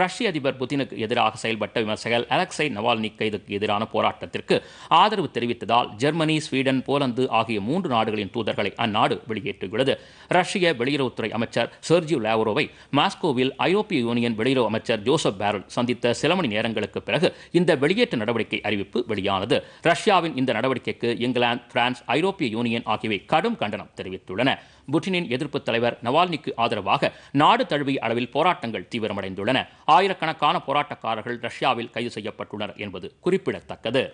ரஷ்ய அதிபர் புதினுக்கு எதிராக செயல்பட்ட விமர்சகர் அலெக்சை நவால்னிக் கைதுக்கு எதிரான போராட்டத்திற்கு ஆதரவு தெரிவித்ததால் ஜெர்மனி ஸ்வீடன் போலந்து ஆகிய மூன்று நாடுகளின் தூதர்களை அந்நாடு வெளியேற்றியுள்ளது ரஷ்ய வெளியுறவுத்துறை அமைச்சர் செர்ஜி லேவரோவை மாஸ்கோவில் ஐரோப்பிய யூனியன் வெளியுறவு அமைச்சர் ஜோசப் பேரல் சந்தித்த சில மணி நேரங்களுக்கு பிறகு இந்த வெளியேற்ற நடவடிக்கை அறிவிப்பு வெளியானது ரஷ்யாவின் இந்த நடவடிக்கைக்கு இங்கிலாந்து பிரான்ஸ் ஐரோப்பிய யூனியன் ஆகியவை கடும் கண்டனம் தெரிவித்துள்ளன புட்டினின் எதிர்ப்பு தலைவர் நவால்னிக்கு ஆதரவாக நாடு தழுவிய அளவில் போராட்டங்கள் தீவிரமடைந்துள்ளன ஆயிரக்கணக்கான போராட்டக்காரர்கள் ரஷ்யாவில் கைது செய்யப்பட்டுள்ளனர் என்பது குறிப்பிடத்தக்கது